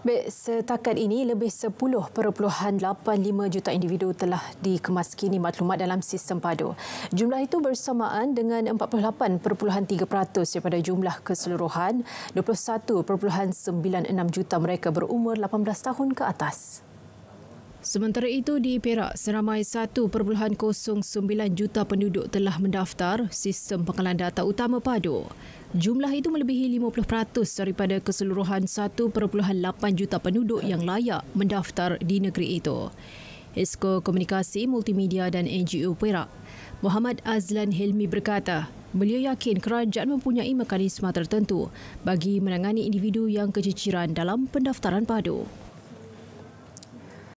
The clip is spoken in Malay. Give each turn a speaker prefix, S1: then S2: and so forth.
S1: Baik, setakat ini lebih 10.85 juta individu telah dikemas kini maklumat dalam sistem padu. Jumlah itu bersamaan dengan 48.3% daripada jumlah keseluruhan 21.96 juta mereka berumur 18 tahun ke atas. Sementara itu di Perak, seramai 1.09 juta penduduk telah mendaftar sistem pengelan data utama padu. Jumlah itu melebihi 50% daripada keseluruhan 1.8 juta penduduk yang layak mendaftar di negeri itu. Esko Komunikasi Multimedia dan NGO Perak, Muhammad Azlan Helmi berkata, beliau yakin kerajaan mempunyai mekanisme tertentu bagi menangani individu yang keciciran dalam pendaftaran padu.